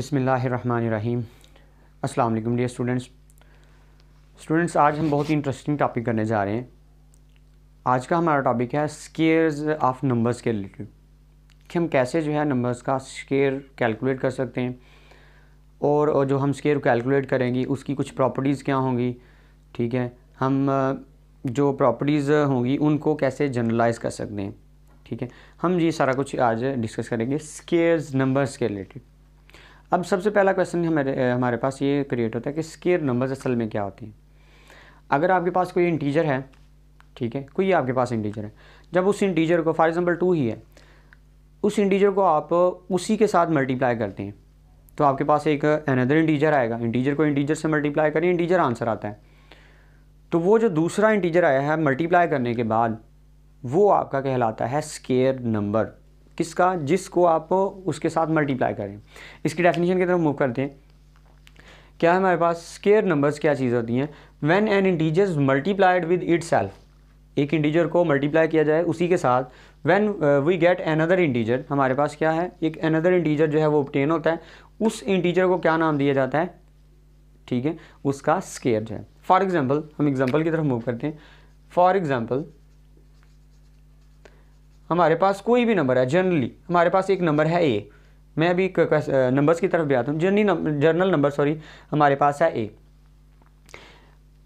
बिसमीम् अस्सलाम वालेकुम dear students students आज हम बहुत ही इंटरेस्टिंग टॉपिक करने जा रहे हैं आज का हमारा टॉपिक है स्केयर्स ऑफ नंबर्स के रिलेटेड कि हम कैसे जो है नंबर्स का स्केयर कैलकुलेट कर सकते हैं और, और जो हम स्केयर कैलकुलेट करेंगे उसकी कुछ प्रॉपर्टीज़ क्या होंगी ठीक है हम जो प्रॉपर्टीज़ होंगी उनको कैसे जनरलाइज़ कर सकते हैं ठीक है हम ये सारा कुछ आज डिस्कस करेंगे स्केयर्स नंबर्स के रिलेटेड अब सबसे पहला क्वेश्चन हमारे हमारे पास ये क्रिएट होता है कि स्केयर नंबर्स असल में क्या होती हैं अगर आपके पास कोई इंटीजर है ठीक है कोई आपके पास इंटीजर है जब उस इंटीजर को फॉर एग्ज़ाम्पल टू ही है उस इंटीजर को आप उसी के साथ मल्टीप्लाई करते हैं तो आपके पास एक अनदर इंटीजर आएगा इंटीजर को इंटीजर से मल्टीप्लाई करें इंटीजर आंसर आता है तो वो जो दूसरा इंटीजर आया है मल्टीप्लाई करने के बाद वो आपका कहलाता है स्केयर नंबर किसका जिसको आप उसके साथ मल्टीप्लाई करें इसकी डेफिनेशन की तरफ मूव करते हैं क्या है हमारे पास स्केयर नंबर्स क्या चीज़ होती हैं when an integer multiplied with it एक इंटीजर को मल्टीप्लाई किया जाए उसी के साथ when we get another integer हमारे पास क्या है एक अनदर इंटीजर जो है वो ऑप्टेन होता है उस इंटीजर को क्या नाम दिया जाता है ठीक है उसका स्केयर जो है फॉर एग्जाम्पल हम एग्जाम्पल की तरफ मूव करते हैं फॉर एग्जाम्पल हमारे पास कोई भी नंबर है जनरली हमारे पास एक नंबर है ए मैं अभी नंबर्स की तरफ भी आता हूँ जर्नी जर्नल नंबर सॉरी हमारे पास है ए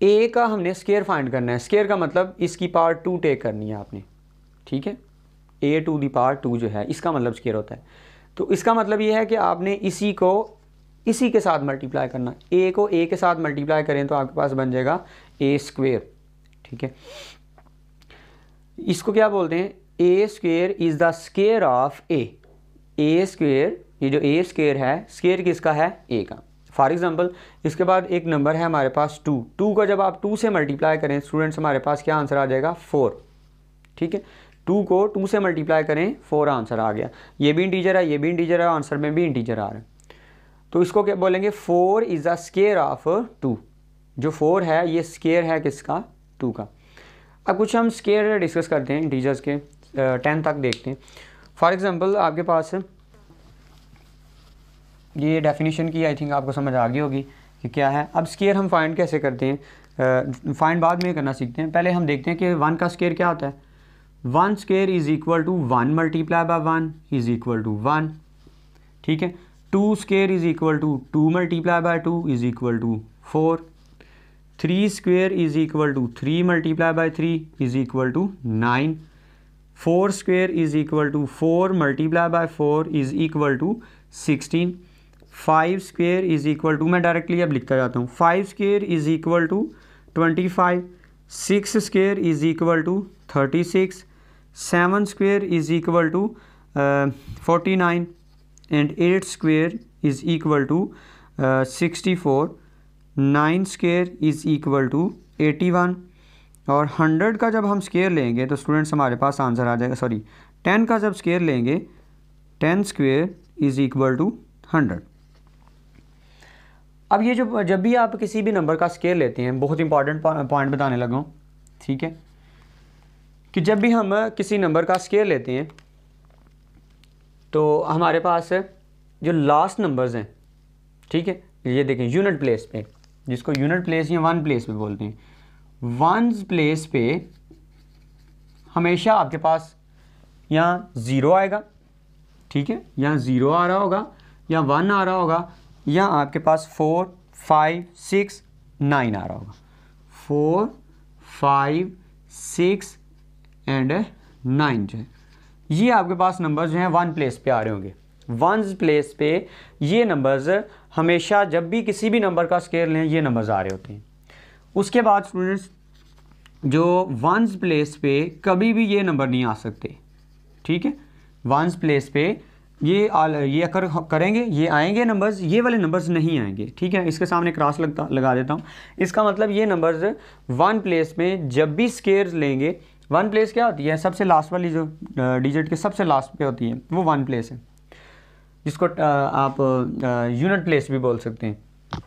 ए का हमने स्केयर फाइंड करना है स्केयर का मतलब इसकी पावर टू टेक करनी है आपने ठीक है ए टू दी टू जो है इसका मतलब स्केयर होता है तो इसका मतलब ये है कि आपने इसी को इसी के साथ मल्टीप्लाई करना ए को ए के साथ मल्टीप्लाई करें तो आपके पास बन जाएगा ए स्क्वेयर ठीक है इसको क्या बोलते हैं A square is the square of A A square ये जो ए स्केयर है स्केयर किसका है ए का फॉर एग्ज़ाम्पल इसके बाद एक नंबर है हमारे पास टू टू का जब आप टू से मल्टीप्लाई करें स्टूडेंट्स हमारे पास क्या आंसर आ जाएगा फोर ठीक है टू को टू से मल्टीप्लाई करें फोर आंसर आ गया ये भी इंटीजर है ये भी इंटीजर है आंसर में भी इंटीजर आ रहा है तो इसको क्या बोलेंगे four is the square of two जो फोर है ये स्केयर है किसका टू का अब कुछ हम स्केयर डिस्कस करते हैं इंटीजर्स के टेन तक देखते हैं फॉर एग्ज़ाम्पल आपके पास ये डेफिनेशन की आई थिंक आपको समझ आ गई होगी कि क्या है अब स्केयर हम फाइंड कैसे करते हैं फाइंड बाद में करना सीखते हैं पहले हम देखते हैं कि वन का स्केयर क्या होता है one square is equal to one multiply by one is equal to one ठीक है two square is equal to two multiply by two is equal to four three square is equal to three multiply by three is equal to nine 4 square is equal to 4 multiplied by 4 is equal to 16 5 square is equal to मैं directly अब लिखता जाता हूँ 5 square is equal to 25 6 square is equal to 36 7 square is equal to uh, 49 and 8 square is equal to uh, 64 9 square is equal to 81 और hundred का जब हम square लेंगे तो स्टूडेंट्स हमारे पास आंसर आ जाएगा सॉरी टेन का जब स्केयर लेंगे ten square is equal to hundred अब ये जो जब भी आप किसी भी नंबर का स्केयर लेते हैं बहुत इंपॉर्टेंट पॉइंट बताने लगा हूँ ठीक है कि जब भी हम किसी नंबर का स्केयर लेते हैं तो हमारे पास जो लास्ट नंबर्स हैं ठीक है ये देखें यूनिट प्लेस पे जिसको यूनिट प्लेस या वन प्लेस पे बोलते हैं वंस प्लेस पे हमेशा आपके पास यहाँ ज़ीरो आएगा ठीक है यहाँ ज़ीरो आ रहा होगा या वन आ रहा होगा या आपके पास फोर फाइव सिक्स नाइन आ रहा होगा four five six and nine जो है ये आपके पास नंबर जो हैं वन प्लेस पे आ रहे होंगे वंस प्लेस पे ये नंबर्स हमेशा जब भी किसी भी नंबर का स्केयर लें ये नंबर्स आ रहे होते हैं उसके बाद स्टूडेंट्स जो वंस प्लेस पे कभी भी ये नंबर नहीं आ सकते ठीक है वंस प्लेस पे ये आल ये कर, करेंगे ये आएंगे नंबर्स ये वाले नंबर्स नहीं आएंगे ठीक है इसके सामने क्रॉस लगता लगा देता हूँ इसका मतलब ये नंबर्स वन प्लेस में जब भी स्केयर्स लेंगे वन प्लेस क्या होती है सबसे लास्ट वाली जो डिजिट के सबसे लास्ट पे होती है वो वन प्लेस है जिसको आप यूनिट प्लेस भी बोल सकते हैं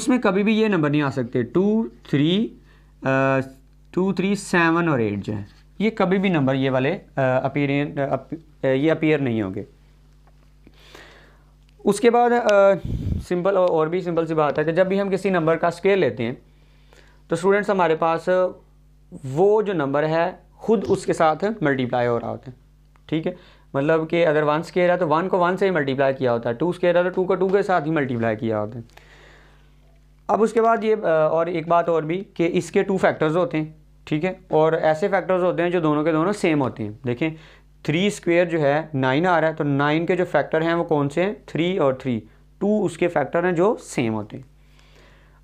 उसमें कभी भी ये नंबर नहीं आ सकते two three two three seven और एट जो है ये कभी भी नंबर ये वाले अपीयर ये अपीयर नहीं होंगे उसके बाद सिंपल और भी सिंपल सी बात है कि जब भी हम किसी नंबर का स्केयर लेते हैं तो स्टूडेंट्स हमारे पास वो जो नंबर है खुद उसके साथ मल्टीप्लाई हो रहा होता है ठीक है मतलब कि अगर वन स्केयर है तो वन को वन से ही मल्टीप्लाई किया होता है टू स्केयर है तो टू को टू के साथ ही मल्टीप्लाई किया होता है अब उसके बाद ये और एक बात और भी कि इसके टू फैक्टर्स होते हैं ठीक है और ऐसे फैक्टर्स होते हैं जो दोनों के दोनों सेम होते हैं देखें थ्री स्क्वेयर जो है नाइन आ रहा है तो नाइन के जो फैक्टर हैं वो कौन से हैं थ्री और थ्री टू उसके फैक्टर हैं जो सेम होते हैं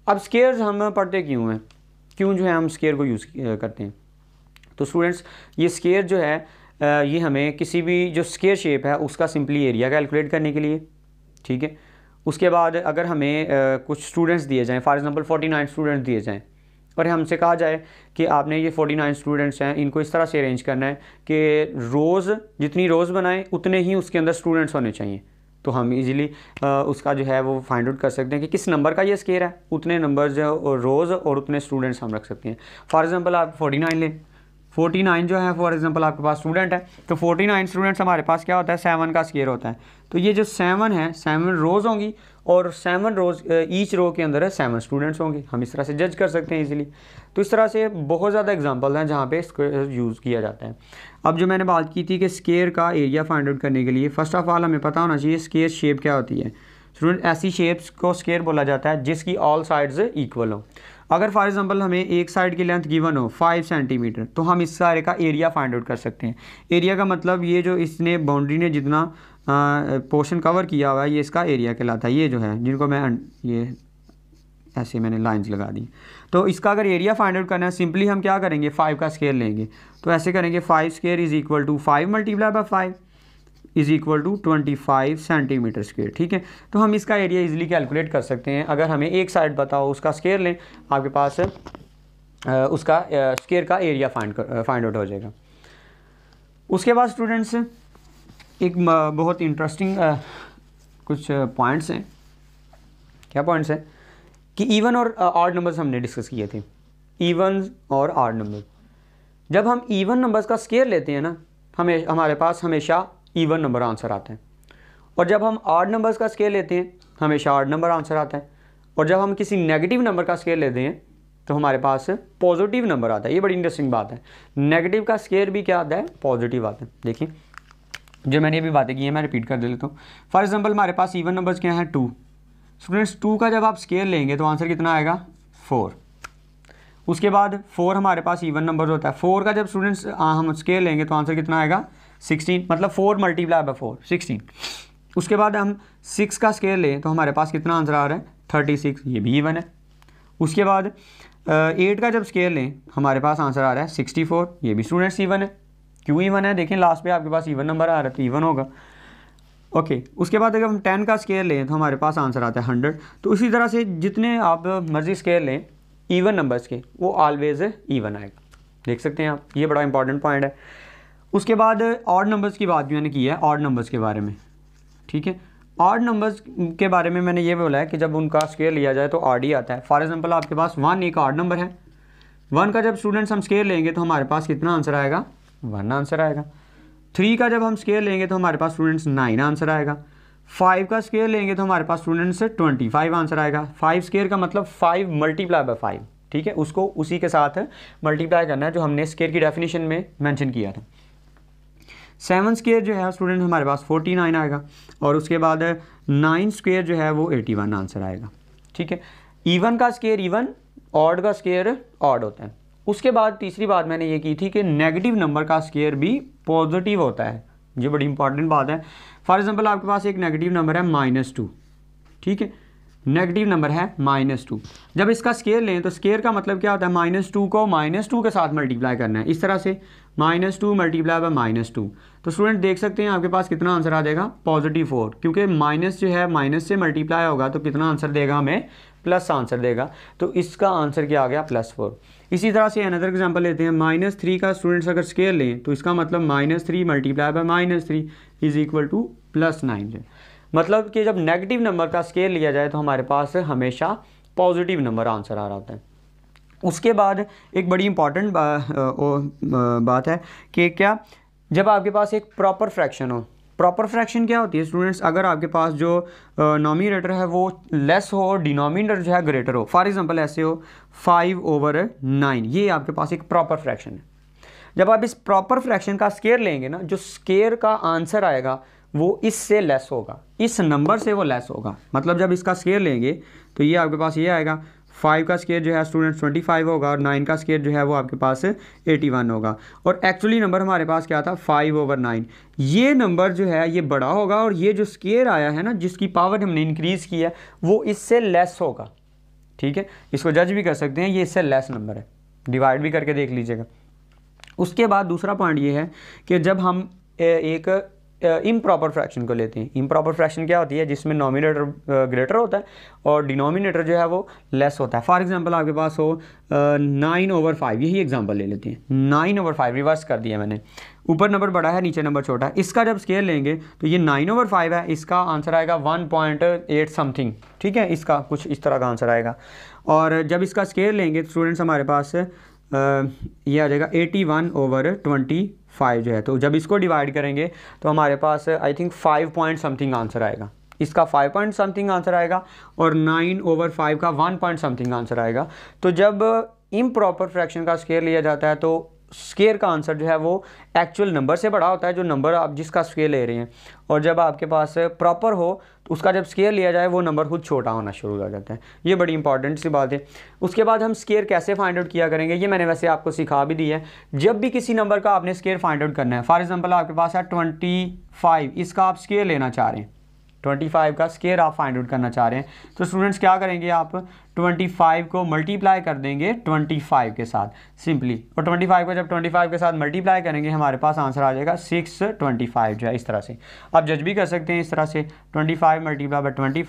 अब स्केयर्स हम पढ़ते क्यों हैं क्यों जो है हम स्केयर को यूज़ करते हैं तो स्टूडेंट्स ये स्केयर जो है ये हमें किसी भी जो स्केयर शेप है उसका सिंपली एरिया कैलकुलेट करने के लिए ठीक है उसके बाद अगर हमें कुछ स्टूडेंट्स दिए जाएँ for example forty nine students दिए जाएँ पर हमसे कहा जाए कि आपने ये 49 स्टूडेंट्स हैं इनको इस तरह से अरेंज करना है कि रोज़ जितनी रोज़ बनाएं उतने ही उसके अंदर स्टूडेंट्स होने चाहिए तो हम इजीली उसका जो है वो फाइंड आउट कर सकते हैं कि किस नंबर का ये स्केयर है उतने नंबर जो रोज़ और उतने स्टूडेंट्स हम रख सकते हैं फॉर एग्ज़ाम्पल आप फोर्टी नाइन लें फोर्टी नाइन जो है फॉर एग्ज़ाम्पल आपके पास स्टूडेंट है तो फोर्टी नाइन स्टूडेंट्स हमारे पास क्या होता है सेवन का स्केयर होता है तो ये जो सेवन है सेवन रोज़ होंगी और सेवन रोज ईच रो के अंदर है सेवन स्टूडेंट्स होंगे हम इस तरह से जज कर सकते हैं इजीली तो इस तरह से बहुत ज़्यादा एग्जांपल हैं जहाँ पे यूज़ किया जाता है अब जो मैंने बात की थी कि स्केयर का एरिया फाइंड आउट करने के लिए फ़र्स्ट ऑफ ऑल हमें पता होना चाहिए स्केयर शेप क्या होती है स्टूडेंट ऐसी शेप्स को स्केयर बोला जाता है जिसकी ऑल साइड्स इक्वल हो अगर फॉर एग्जांपल हमें एक साइड की लेंथ गिवन हो फाइव सेंटीमीटर तो हम इस सारे का एरिया फाइंड आउट कर सकते हैं एरिया का मतलब ये जो इसने बाउंड्री ने जितना पोर्शन कवर किया हुआ है ये इसका एरिया कहलाता है ये जो है जिनको मैं ये ऐसे मैंने लाइंस लगा दी तो इसका अगर एरिया फाइंड आउट करना है सिंपली हम क्या करेंगे फाइव का स्केयर लेंगे तो ऐसे करेंगे five square is equal to five multiply by five is equal to twenty five centimetre square ठीक है तो हम इसका एरिया इजीली कैलकुलेट कर सकते हैं अगर हमें एक साइड बताओ उसका स्केयर लें आपके पास उसका स्केयर का एरिया फाइंड फाइंड आउट हो जाएगा उसके बाद स्टूडेंट्स एक बहुत इंटरेस्टिंग कुछ पॉइंट्स हैं क्या पॉइंट्स हैं कि इवन और आर्ड नंबर्स हमने डिस्कस किए थे इवन और आर्ड नंबर जब हम इवन नंबर्स का स्केयर लेते हैं ना हमें हमारे पास हमेशा ईवन नंबर आंसर आते हैं और जब हम आर्ड नंबर्स का स्केल लेते हैं हमेशा आर्ड नंबर आंसर आता है और जब हम किसी नेगेटिव नंबर का स्केल लेते हैं तो हमारे पास पॉजिटिव नंबर आता है ये बड़ी इंटरेस्टिंग बात है नेगेटिव का स्केयर भी क्या आता है पॉजिटिव आता है देखिए जो मैंने अभी बातें की हैं मैं रिपीट कर दे लेता हूँ फॉर एग्जाम्पल हमारे पास ईवन नंबर्स क्या हैं टू स्टूडेंट्स टू का जब आप स्केयर लेंगे तो आंसर कितना आएगा फोर उसके बाद फोर हमारे पास ईवन नंबर होता है फोर का जब स्टूडेंट्स हम स्केयर लेंगे तो आंसर कितना आएगा सिक्सटीन मतलब four multiply by four sixteen उसके बाद हम सिक्स का स्केयर लें तो हमारे पास कितना आंसर आ रहा है थर्टी सिक्स ये भी इवन है उसके बाद एट का जब स्केयर लें हमारे पास आंसर आ रहा है सिक्सटी फोर ये भी स्टूडेंट्स इवन है क्यों इवन है देखें लास्ट पे आपके पास इवन नंबर आ रहा है तो इवन होगा ओके okay, उसके बाद अगर हम टेन का स्केयर लें तो हमारे पास आंसर आता है हंड्रेड तो उसी तरह से जितने आप मर्जी स्केयर लें इवन नंबर्स के वो ऑलवेज़ इवन आएगा देख सकते हैं आप ये बड़ा इंपॉर्टेंट पॉइंट है उसके बाद ऑड नंबर्स की बात भी मैंने की है ऑड नंबर्स के बारे में ठीक है ऑड नंबर्स के बारे में मैंने ये बोला है कि जब उनका स्केयर लिया जाए तो ऑड ही आता है फॉर एग्जाम्पल आपके पास वन एक ऑड नंबर है वन का जब स्टूडेंट्स हम स्केयर लेंगे तो हमारे पास कितना आंसर आएगा वन आंसर आएगा थ्री का जब हम स्केयर लेंगे तो हमारे पास स्टूडेंट्स नाइन आंसर आएगा फाइव का स्केयर लेंगे तो हमारे पास स्टूडेंट्स ट्वेंटी फाइव आंसर आएगा फाइव स्केयर का मतलब फाइव मल्टीप्लाई बाय फाइव ठीक है उसको उसी के साथ मल्टीप्लाई करना है जो हमने स्केयर की डेफिनेशन में मैंशन किया था सेवन स्केयर जो है स्टूडेंट हमारे पास फोर्टी नाइन आएगा और उसके बाद नाइन स्केयर जो है वो एटी वन आंसर आएगा ठीक है ईवन e का स्केयर इवन e ऑड का स्केयर ऑड होता है उसके बाद तीसरी बात मैंने ये की थी कि नेगेटिव नंबर का स्केयर भी पॉजिटिव होता है ये बड़ी इंपॉर्टेंट बात है फॉर एग्जाम्पल आपके पास एक नेगेटिव नंबर है माइनस टू ठीक है नेगेटिव नंबर है माइनस टू जब इसका स्केयर लें तो स्केयर का मतलब क्या होता है माइनस टू को माइनस टू के साथ मल्टीप्लाई करना है इस तरह से minus two multiply by minus two तो स्टूडेंट देख सकते हैं आपके पास कितना आंसर आ जाएगा पॉजिटिव फोर क्योंकि माइनस जो है माइनस से मल्टीप्लाई होगा तो कितना आंसर देगा हमें प्लस आंसर देगा तो इसका आंसर क्या आ गया प्लस फोर इसी तरह से अनदर एग्जाम्पल लेते हैं माइनस थ्री का स्टूडेंट्स अगर स्केयर लें तो इसका मतलब minus three multiply by minus three is equal to plus nine मतलब कि जब नेगेटिव नंबर का स्केयर लिया जाए तो हमारे पास हमेशा पॉजिटिव नंबर आंसर आ रहा होता है उसके बाद एक बड़ी इम्पॉर्टेंट बा, बात है कि क्या जब आपके पास एक प्रॉपर फ्रैक्शन हो प्रॉपर फ्रैक्शन क्या होती है स्टूडेंट्स अगर आपके पास जो नॉमिनेटर है वो लेस हो और डिनोमिनेटर जो है ग्रेटर हो फॉर एग्जांपल ऐसे हो फाइव ओवर नाइन ये आपके पास एक प्रॉपर फ्रैक्शन है जब आप इस प्रॉपर फ्रैक्शन का स्केयर लेंगे ना जो स्केयर का आंसर आएगा वो इससे लेस होगा इस नंबर से वो लेस होगा मतलब जब इसका स्केयर लेंगे तो ये आपके पास ये आएगा फाइव का स्केयर जो है स्टूडेंट ट्वेंटी फाइव होगा और नाइन का स्केयर जो है वो आपके पास एटी वन होगा और एक्चुअली नंबर हमारे पास क्या था फाइव ओवर नाइन ये नंबर जो है ये बड़ा होगा और ये जो स्केयर आया है ना जिसकी पावर हमने इंक्रीज़ की है वो इससे लेस होगा ठीक है इसको जज भी कर सकते हैं ये इससे लेस नंबर है डिवाइड भी करके देख लीजिएगा उसके बाद दूसरा पॉइंट ये है कि जब हम एक इम प्रॉपर फ्रैक्शन को लेते हैं इम प्रॉपर फ्रैक्शन क्या होती है जिसमें नॉमिनेटर ग्रेटर होता है और डिनोमिनेटर जो है वो लेस होता है फॉर एग्जांपल आपके पास हो नाइन ओवर फाइव यही एग्जांपल ले लेते हैं नाइन ओवर फाइव रिवर्स कर दिया मैंने ऊपर नंबर बड़ा है नीचे नंबर छोटा है इसका जब स्केयर लेंगे तो ये नाइन ओवर फाइव है इसका आंसर आएगा वन पॉइंट एट समथिंग ठीक है इसका कुछ इस तरह का आंसर आएगा और जब इसका स्केयर लेंगे स्टूडेंट्स हमारे पास ये आ जाएगा eighty one over twenty five जो है तो जब इसको डिवाइड करेंगे तो हमारे पास I think five point something answer आएगा इसका फाइव पॉइंट समथिंग आंसर आएगा और नाइन ओवर फाइव का वन पॉइंट समथिंग आंसर आएगा तो जब इम प्रॉपर फ्रैक्शन का स्केयर लिया जाता है तो स्केयर का आंसर जो है वो एक्चुअल नंबर से बड़ा होता है जो नंबर आप जिसका स्केयर ले रहे हैं और जब आपके पास प्रॉपर हो तो उसका जब स्केयर लिया जाए वो नंबर खुद छोटा होना शुरू हो जाता है ये बड़ी इंपॉर्टेंट सी बात है उसके बाद हम स्केयर कैसे फाइंड आउट किया करेंगे ये मैंने वैसे आपको सिखा भी दी है जब भी किसी नंबर का आपने स्केयर फाइंड आउट करना है फॉर एग्जाम्पल आपके पास है ट्वेंटी फाइव इसका आप स्केयर लेना चाह रहे हैं ट्वेंटी फाइव का स्केयर आप फाइंड आउट करना चाह रहे हैं तो स्टूडेंट्स क्या करेंगे आप 25 को मल्टीप्लाई कर देंगे 25 के साथ सिंपली और 25 को जब 25 के साथ मल्टीप्लाई करेंगे हमारे पास आंसर आ जाएगा 625 जो है इस तरह से आप जज भी कर सकते हैं इस तरह से 25 मल्टीप्लाई बाई ट्वेंटी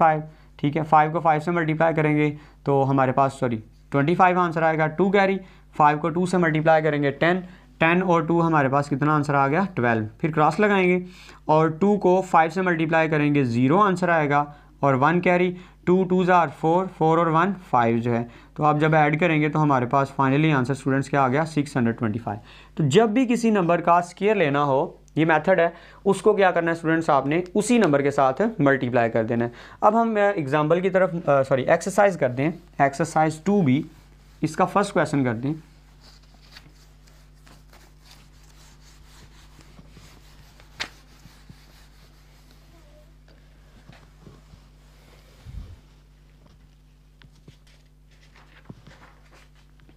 ठीक है 5 को 5 से मल्टीप्लाई करेंगे तो हमारे पास सॉरी 25 आंसर आएगा टू कैरी 5 को 2 से मल्टीप्लाई करेंगे 10 टेन और टू हमारे पास कितना आंसर आ गया ट्वेल्व फिर क्रॉस लगाएंगे और टू को फाइव से मल्टीप्लाई करेंगे ज़ीरो आंसर आएगा और वन कैरी टू टू ज़ार फोर फोर और वन फाइव जो है तो आप जब ऐड करेंगे तो हमारे पास फाइनली आंसर स्टूडेंट्स क्या आ गया सिक्स हंड्रेड ट्वेंटी फाइव तो जब भी किसी नंबर का स्केयर लेना हो ये मेथड है उसको क्या करना है स्टूडेंट्स आपने उसी नंबर के साथ मल्टीप्लाई कर देना है अब हम एग्जाम्पल की तरफ सॉरी एक्सरसाइज कर दें एक्सरसाइज टू भी इसका फर्स्ट क्वेश्चन कर दें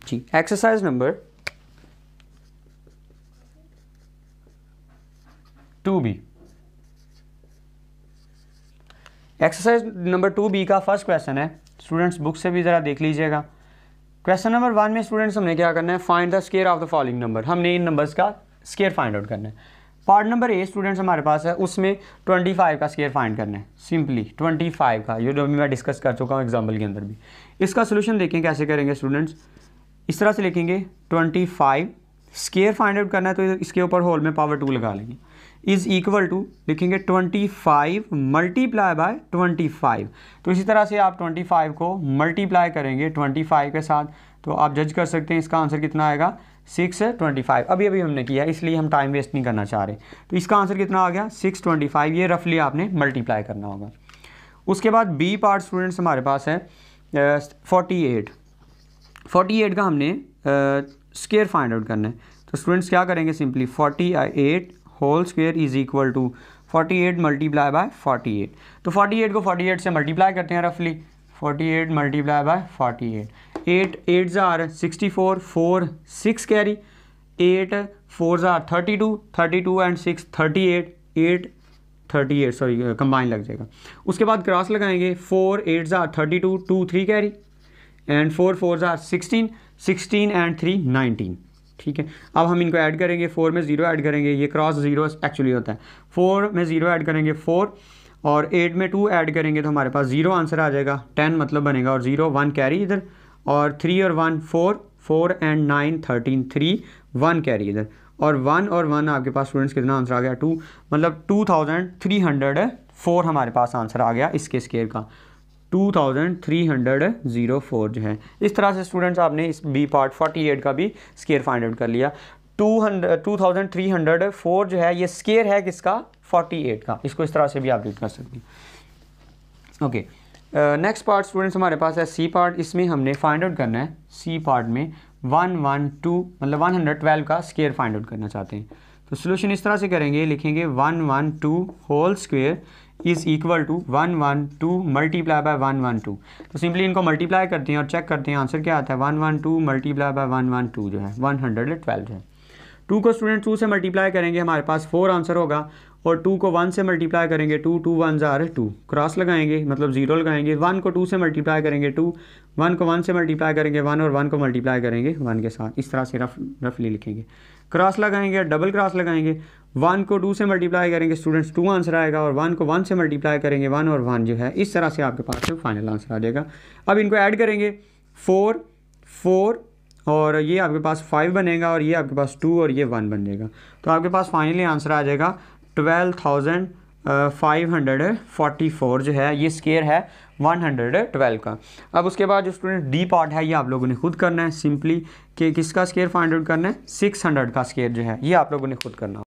जी exercise number two B exercise number two B का फर्स्ट क्वेश्चन है स्टूडेंट्स बुक से भी ज़रा देख लीजिएगा क्वेश्चन नंबर वन में स्टूडेंट्स हमने क्या करना है find the square of the following number हमने इन नंबर्स का स्केयर फाइंड आउट करना है पार्ट नंबर ए स्टूडेंट्स हमारे पास है उसमें 25 का स्केयर फाइंड करना है सिंपली 25 का ये जो भी मैं डिस्कस कर चुका हूँ एग्जाम्पल के अंदर भी इसका सोल्यूशन देखें कैसे करेंगे स्टूडेंट्स इस तरह से लिखेंगे twenty five square find out करना है तो इसके ऊपर होल में पावर टू लगा लेंगे इज़ इक्वल टू लिखेंगे twenty five multiply by twenty five तो इसी तरह से आप ट्वेंटी फाइव को मल्टीप्लाई करेंगे ट्वेंटी फाइव के साथ तो आप जज कर सकते हैं इसका आंसर कितना आएगा सिक्स ट्वेंटी फाइव अभी अभी हमने किया इसलिए हम टाइम वेस्ट नहीं करना चाह रहे तो इसका आंसर कितना आ गया सिक्स ट्वेंटी फाइव ये रफली आपने मल्टीप्लाई करना होगा उसके बाद बी पार्ट स्टूडेंट्स हमारे पास है फोर्टी एट फोर्टी एट का हमने स्केयर फाइंड आउट करना है तो स्टूडेंट्स क्या करेंगे simply forty eight whole square is equal to forty eight multiply by forty eight तो फोर्टी एट को फोर्टी एट से मल्टीप्लाई करते हैं रफली forty eight multiply by forty eight eight eight ज़ार sixty four four six carry eight four ज़ार thirty two thirty two and six thirty eight eight thirty eight sorry combine लग जाएगा उसके बाद क्रॉस लगाएंगे फोर एट ज़ार thirty to to three carry and four four ज़ार sixteen sixteen and three nineteen ठीक है अब हम इनको ऐड करेंगे फोर में ज़ीरो ऐड करेंगे ये क्रॉस ज़ीरो एक्चुअली होता है फोर में ज़ीरो ऐड करेंगे फोर और एट में टू ऐड करेंगे तो हमारे पास ज़ीरो आंसर आ जाएगा टेन मतलब बनेगा और ज़ीरो वन कैरी इधर और थ्री और one four four and nine thirteen three one carry इधर और वन और वन आपके पास स्टूडेंट्स कितना आंसर आ गया टू मतलब two thousand three hundred four हमारे पास आंसर आ गया इस केस केयर का 2304 जो है इस तरह से स्टूडेंट्स आपने इस बी पार्ट 48 का भी स्केयर फाइंड आउट कर लिया 200 2304 जो है ये स्केयर है किसका 48 का इसको इस तरह से भी आप रीड कर सकते हैं ओके नेक्स्ट पार्ट स्टूडेंट्स हमारे पास है सी पार्ट इसमें हमने फाइंड आउट करना है सी पार्ट में वन वन टू मतलब वन हंड्रेड ट्वेल्व का स्केयर फाइंड आउट करना चाहते हैं तो सोल्यूशन इस तरह से करेंगे लिखेंगे one one two whole square is equal to one one two multiply by one one two तो सिंपली इनको मल्टीप्लाई करते हैं और चेक करते हैं आंसर क्या आता है one one two multiply by one one two जो है वन हंड्रेड एंड ट्वेल्व है टू को स्टूडेंट टू से मल्टीप्लाई करेंगे हमारे पास फोर आंसर होगा और टू को वन से मल्टीप्लाई करेंगे टू टू वन ज़ार टू क्रॉस लगाएंगे मतलब जीरो लगाएंगे वन को टू से मल्टीप्लाई करेंगे टू वन को वन से मल्टीप्लाई करेंगे वन और वन को मल्टीप्लाई करेंगे वन के साथ इस तरह से रफ रफली लिखेंगे क्रॉस लगाएंगे या डबल क्रॉस लगाएंगे वन को टू से मल्टीप्लाई करेंगे स्टूडेंट्स टू आंसर आएगा और वन को वन से मल्टीप्लाई करेंगे वन और वन जो है इस तरह से आपके पास फाइनल आंसर आ जाएगा अब इनको ऐड करेंगे फोर फोर और ये आपके पास फाइव बनेगा और ये आपके पास टू और ये वन बन जाएगा तो आपके पास फाइनली आंसर आ जाएगा twelve thousand five hundred forty four जो है ये स्केयर है 112 का अब उसके बाद जो स्टूडेंट डी पार्ट है ये आप लोगों ने खुद करना है सिंपली कि किसका स्केयर फाइंड आउट करना है 600 का स्केयर जो है ये आप लोगों ने खुद करना